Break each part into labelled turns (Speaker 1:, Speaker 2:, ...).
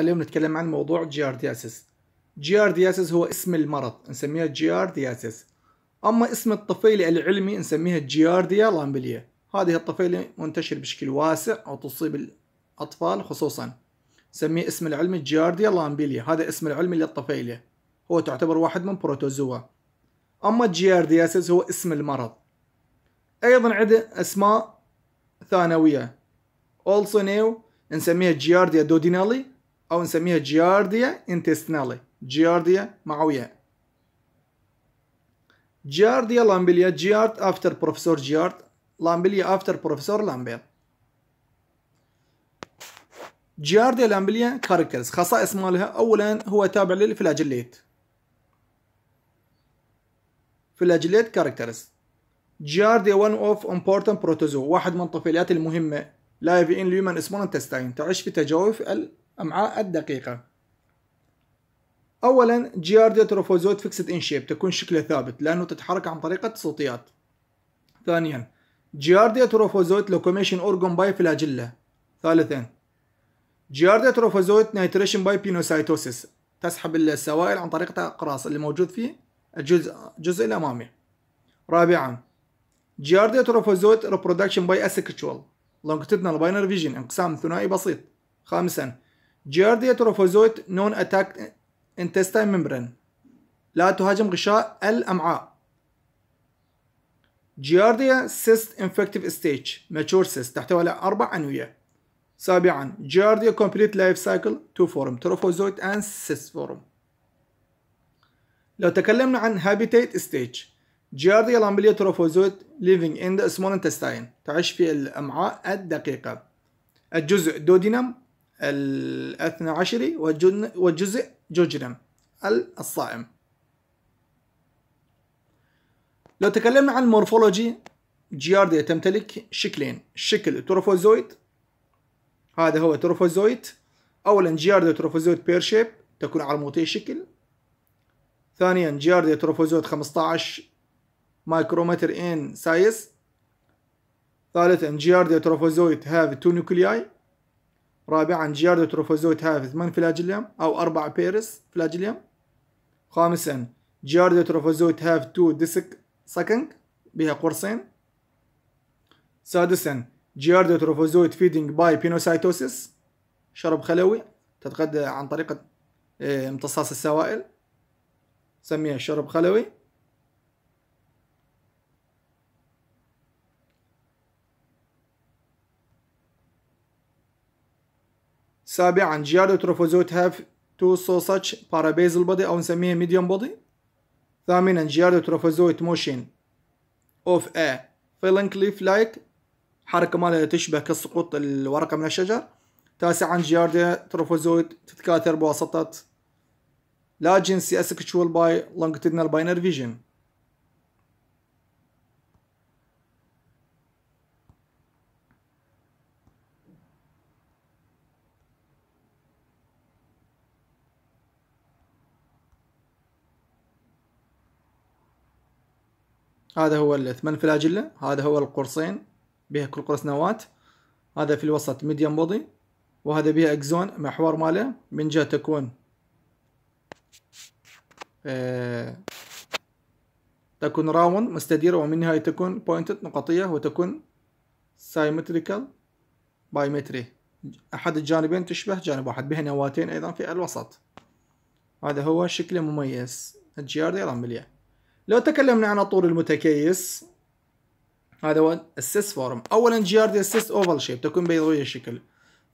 Speaker 1: اليوم نتكلم عن موضوع جيارديسس جيارديسس هو اسم المرض نسميها جيارديسس اما اسم الطفيلة العلمي نسميها جيارديا لامبليا هذه الطفيلة منتشر بشكل واسع وتصيب الاطفال خصوصا نسميه اسم العلمي جيارديا لامبليا هذا اسم العلمي للطفيلة هو تعتبر واحد من بروتوزوا اما جيارديسس هو اسم المرض ايضا عدة اسماء ثانوية also new نسميها جيارديا دودينالي أو نسميها جيارديا انتستنالي جيارديا معوية وياء جيارديا جيارد أفتر بروفيسور جيارد لامبليا أفتر بروفيسور لامبيل جيارديا لامبليا كاركترز خصائص مالها أولا هو تابع للفلاجليت فلاجليت كاركترز جيارديا وان اوف امبورتنت بروتوزو واحد من الطفيليات المهمة لايف ان اليومن اسمه انتستاين تعيش في تجاوف ال أمعاء الدقيقة أولا جيارديا تروفوزوت فيكسد إن شيب تكون شكلها ثابت لأنه تتحرك عن طريقة الصوتيات ثانيا جيارديا تروفوزوت لوكوميشن أورجون باي فلاجيلا ثالثا جيارديا تروفوزوت نيتريشن باي بينوسايتوسيس تسحب السوائل عن طريق الأقراص اللي موجود في الجزء الجزء الأمامي رابعا جيارديا تروفوزوت ريبرودكشن باي أسكتشوال لونجتيدنال باينر فيجن انقسام ثنائي بسيط خامسا جيارديا تروفوزويت نون اتاك انتستاين ممبرين لا تهاجم غشاء الامعاء جيارديا سيست انفكتيف ستيج ماتشور سيست تحتوي على اربع انويه سابعا جيارديا كومبليت لايف سايكل تو فورم تروفوزويت اند سيست فورم لو تكلمنا عن هابيتيت ستيج جيارديا لامبليا تروفوزويت living ان ذا سمول انتستاين تعيش في الامعاء الدقيقه الجزء دودينم الاثنى عشري وجزء جوجرم الصائم لو تكلمنا عن المورفولوجي جيارديا تمتلك شكلين شكل تروفوزويد هذا هو تروفوزويد اولا جيارديا تروفوزويد بير شيب تكون عرموطي شكل ثانيا جيارديا تروفوزويد 15 مايكرومتر ان سايز ثالثا جيارديا تروفوزويد هاف تو نوكلياي رابعا جياردو تروفوزوت هاف ثمان فلاجليم أو اربع بيرس فلاجليم خامسا جياردو تروفوزوت هاف تو ديسك سكنك بها قرصين سادسا جياردو تروفوزوت فيدينج باي بينوسايتوسيس شرب خلوي تتغذى عن طريق آه، امتصاص السوائل سميها شرب خلوي سابعا تروفوزوت هاف تو سو ساتش بارابيزل بودي أو نسميها ميديوم بودي ثامنا تروفوزوت موشن اوف ا فيلنك ليف لايك حركة مالها تشبه كسقوط الورقة من الشجر تاسعا جيارديا تروفوزوت تتكاثر بواسطة لا جنسي اسكتشوال باي لونجتيدنال باينر فيجن هذا هو الثمان فلاجلة هذا هو القرصين بها كل قرص نواة هذا في الوسط ميديم بودي وهذا بها اكزون محور ماله من جهة تكون آه، تكون راون مستديرة ومن نهاية تكون بوينتد نقطية وتكون سايمتريكال بايمتري أحد الجانبين تشبه جانب واحد بها نواتين أيضا في الوسط هذا هو شكل مميز الجيار دي رمليه لو تكلمنا عن الطول المتكيس هذا هو السيس فورم اولا جيارديا سيست اوفال شيب تكون بيضاويه الشكل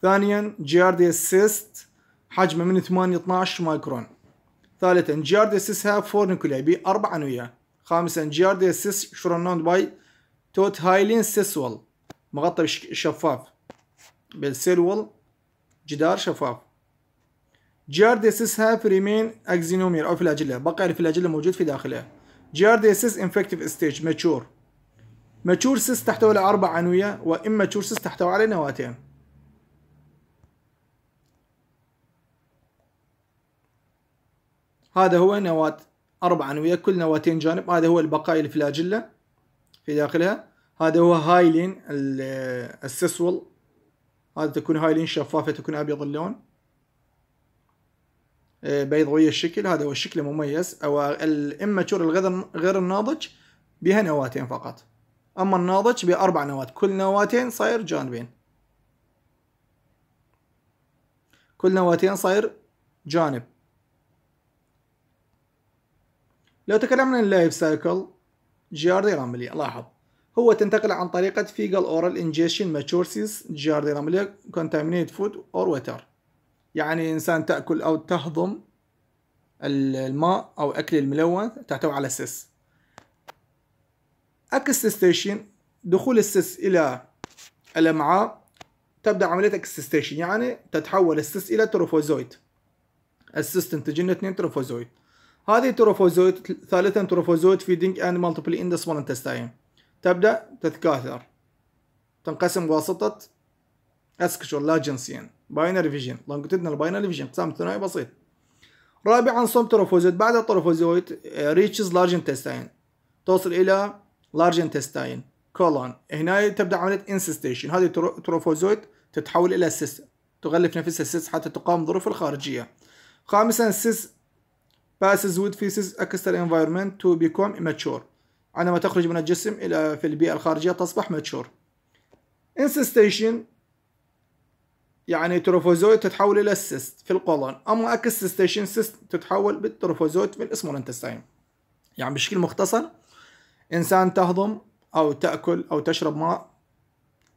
Speaker 1: ثانيا جيارديا سيست حجمه من 8 12 مايكرون ثالثا جيارديا سيست هاف فور نيكولاي بي اربع انويه خامسا جيارديا سيست شرنون باي توت هايلين سيس وول مغطى شفاف بالسيلول وول جدار شفاف جيارديا سيس هاف ريمين اكزينومير او فلاجيلا بقع الفلاجيلا موجود في داخله سيس انفكتيف ستيج ماتشور ماتشور سيس تحتوي على أربع عنوية ماتشور سيس تحتوي على نواتين هذا هو نواة أربع أنوية كل نواتين جانب هذا هو البقايا الفلاجيلا في داخلها هذا هو هايلين السيسول هذا تكون هايلين شفافة تكون أبيض اللون آه، بيضوية الشكل هذا هو الشكل المميز أو الإماتشور الغير غير الناضج بها نواتين فقط أما الناضج بأربع نواة كل نواتين صاير جانبين كل نواتين صاير جانب لو تكلمنا عن اللايف سايكل جياردي راملي لاحظ هو تنتقل عن طريقة فيجل أورال إنجيشن ماتشورسيس جياردي راملي كونتامينيت فود أور ووتر يعني إنسان تأكل أو تهضم الماء أو أكل الملوث تحتوي على سيس أكستيشن يعني؟ دخول السيس إلى الأمعاء تبدأ عملية أكستيشن يعني؟, يعني تتحول السيس إلى تروفوزويت السيس تنتج لنا اثنين تروفوزويت هذه تروفوزويت ثالثا تروفوزويت فيدنج أند مالتيبل إن ذا سمول انتستاين تبدأ تتكاثر تنقسم بواسطة أسكشور لا جنسيا باينري فيجن لونجيتودنال باينري فيجن اقسام ثنائي بسيط رابعا صوم تروفوزيت بعد التروفوزيت ريتشز آه، لارج انتستاين توصل الى لارج انتستاين كولون هنا تبدا عمليه انسستيشن هذه تروفوزيت تتحول الى سيس تغلف نفسها سيس حتى تقام الظروف الخارجيه خامسا سيس باسز with فيسز اكستر انفايرمنت تو بيكوم ماتشور عندما تخرج من الجسم إلى في البيئة الخارجية تصبح ماتشور Insestation يعني تروفوزويت تتحول الى السيست في القولون اما اكسستيشن سيست تتحول بالتروفوزويت في الاسمول انتستين يعني بشكل مختصر انسان تهضم او تاكل او تشرب ماء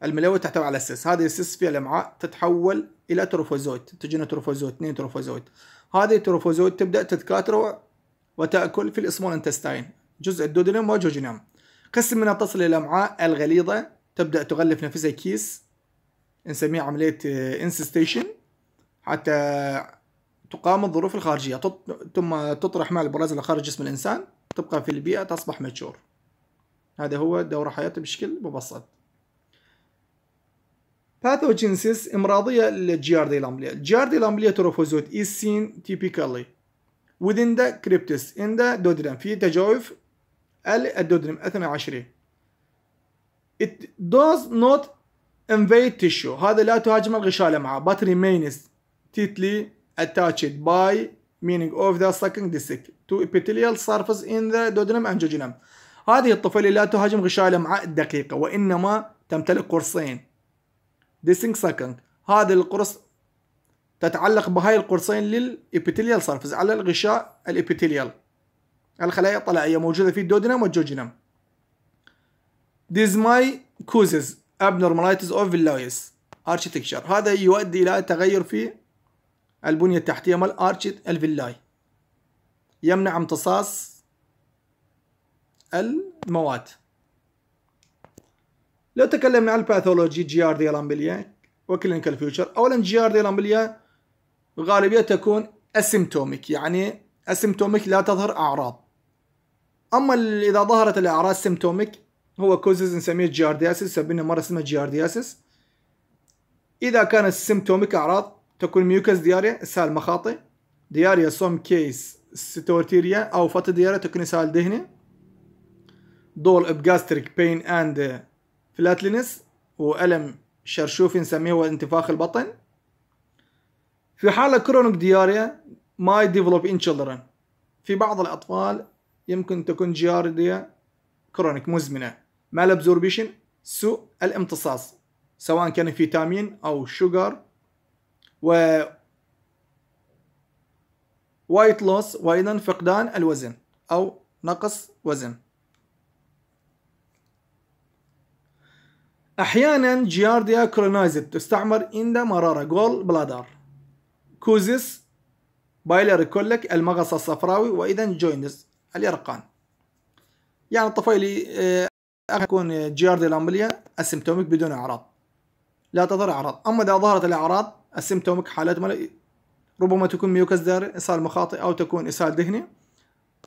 Speaker 1: الملوث تحتوي على السيس هذه السيس في الامعاء تتحول الى تروفوزويت تجينا تروفوزويت اثنين تروفوزويت هذه التروفوزويت تبدا تتكاثر وتاكل في الاسمول انتستين جزء الدودنم وجوجنم قسم منها تصل الى الامعاء الغليظه تبدا تغلف نفسها كيس نسميها عملية انسستيشن آه، حتى تقام الظروف الخارجية ثم تطرح مع البراز إلى خارج جسم الإنسان تبقى في البيئة تصبح ماتشور هذا هو دور حياته بشكل مبسط باثوجينسيس امراضيه للجياردي لامبليا الجياردي لامبليا تروفوزوت is seen typically within the cryptis in the duodenum في تجاوف الدودرم 12 it does not انفيد tissue هذا لا تهاجم الغشاء معه but remains titly attached by meaning of the sucking disc to epithelial surface in the duodenum angiogenum هذه الطفيلة لا تهاجم غشاء الأمعاء الدقيقة وإنما تمتلك قرصين ديسينج sucking هذا القرص تتعلق بهاي القرصين للإبيتيليال سرفز على الغشاء الإبيتيليال الخلايا الطلعية موجودة في الدودنم والجوجنم ماي كوزز abnormalities of villas architecture هذا يؤدي إلى تغير في البنية التحتية مال أرشيت الفيلاي يمنع امتصاص المواد لو تكلمنا عن الباثولوجي جي ار دي لامبليا وكلينيكال فيوتشر اولا جي ار دي لامبليا غالبيه تكون اسيمتوميك يعني اسيمتوميك لا تظهر اعراض اما اذا ظهرت الاعراض سيمتوميك هو كوزز نسميه جياردياسيس سمينا مرة اسمها جياردياسيس إذا كانت السيمتوميك أعراض تكون ميوكس دياريا سال مخاطي دياريا سوم كيس ستورتيريا أو فات دياريا تكون سال دهني دول إبجاستريك بين أند فلاتلينس وألم شرشوفي نسميه هو انتفاخ البطن في حالة كرونيك دياريا ما يديفلوب إن children في بعض الأطفال يمكن تكون جيارديا كرونيك مزمنة مالابزوربيشن سوء الامتصاص سواء كان فيتامين أو شوجر و وايت لوس وأيضا فقدان الوزن أو نقص وزن أحيانا جيارديا كولونايزد تستعمر عند مرارة جول بلادر كوزيس بايلر كولك المغص الصفراوي وإذا جوينز اليرقان يعني الطفيلي آه، اكون جياردي لامبليا اسيمتوميك بدون اعراض لا تظهر اعراض اما اذا ظهرت الاعراض اسيمتوميك حالات مل... ربما تكون ميوكس داري اسهال مخاطي او تكون اسهال دهني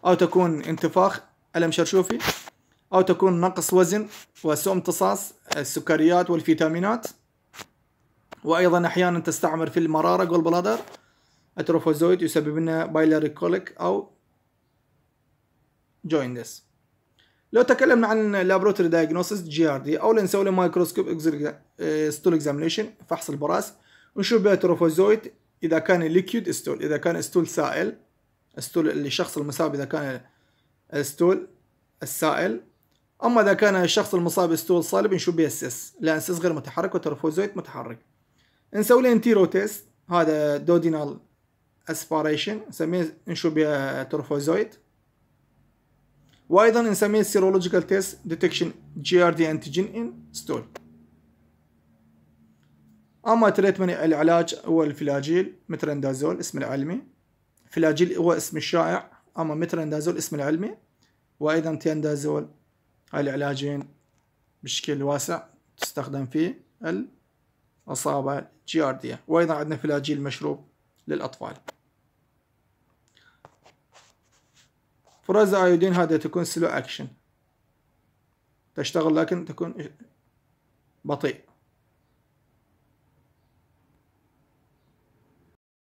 Speaker 1: او تكون انتفاخ الم شرشوفي او تكون نقص وزن وسوء امتصاص السكريات والفيتامينات وايضا احيانا تستعمر في المراره جول بلادر اتروفوزويد يسبب لنا بايلاري كوليك او جويندس لو تكلمنا عن لابروتري دايجنوستس جي ار دي اولا نسوي له مايكروسكوب ستول اكزامينشن فحص البراز ونشوف بيتروفوزويت اذا كان ليكيود ستول اذا كان ستول سائل ستول اللي الشخص المصاب اذا كان ستول السائل اما اذا كان الشخص المصاب ستول صلب نشوف اس السيس لان السيس غير متحرك وتروفوزويت متحرك نسوي له انتيرو تيست هذا دودينال اسباريشن نسميه نشوف بيه تروفوزويت وايضا نسميه سيرولوجيكال تيست ديتكشن جي ار دي انتيجين ان ستول اما تريتمنت العلاج هو الفلاجيل مترندازول اسم العلمي فلاجيل هو اسم الشائع اما مترندازول اسم العلمي وايضا تياندازول هاي العلاجين بشكل واسع تستخدم في الاصابه جي ار دي وايضا عندنا فلاجيل مشروب للاطفال فرز ايودين هذه تكون سلو اكشن تشتغل لكن تكون بطيء